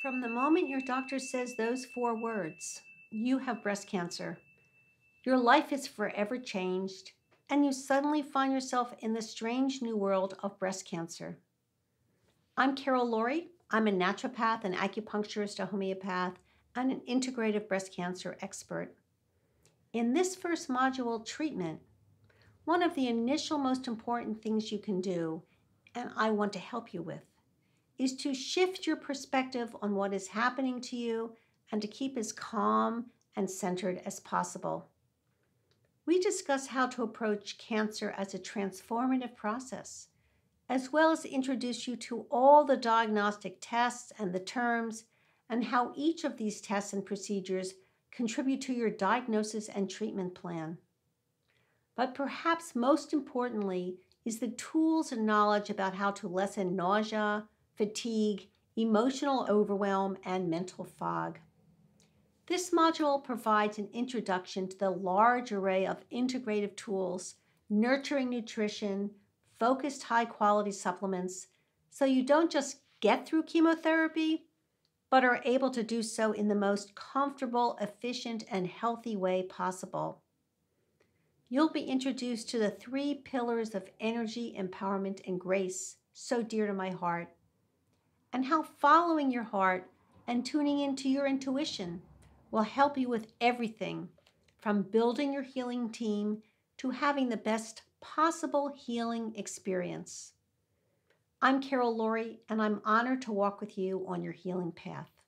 From the moment your doctor says those four words, you have breast cancer. Your life is forever changed, and you suddenly find yourself in the strange new world of breast cancer. I'm Carol Laurie. I'm a naturopath, an acupuncturist, a homeopath, and an integrative breast cancer expert. In this first module, treatment, one of the initial most important things you can do, and I want to help you with, is to shift your perspective on what is happening to you and to keep as calm and centered as possible. We discuss how to approach cancer as a transformative process, as well as introduce you to all the diagnostic tests and the terms, and how each of these tests and procedures contribute to your diagnosis and treatment plan. But perhaps most importantly is the tools and knowledge about how to lessen nausea, fatigue, emotional overwhelm, and mental fog. This module provides an introduction to the large array of integrative tools, nurturing nutrition, focused high quality supplements, so you don't just get through chemotherapy, but are able to do so in the most comfortable, efficient, and healthy way possible. You'll be introduced to the three pillars of energy, empowerment, and grace, so dear to my heart and how following your heart and tuning into your intuition will help you with everything from building your healing team to having the best possible healing experience. I'm Carol Laurie, and I'm honored to walk with you on your healing path.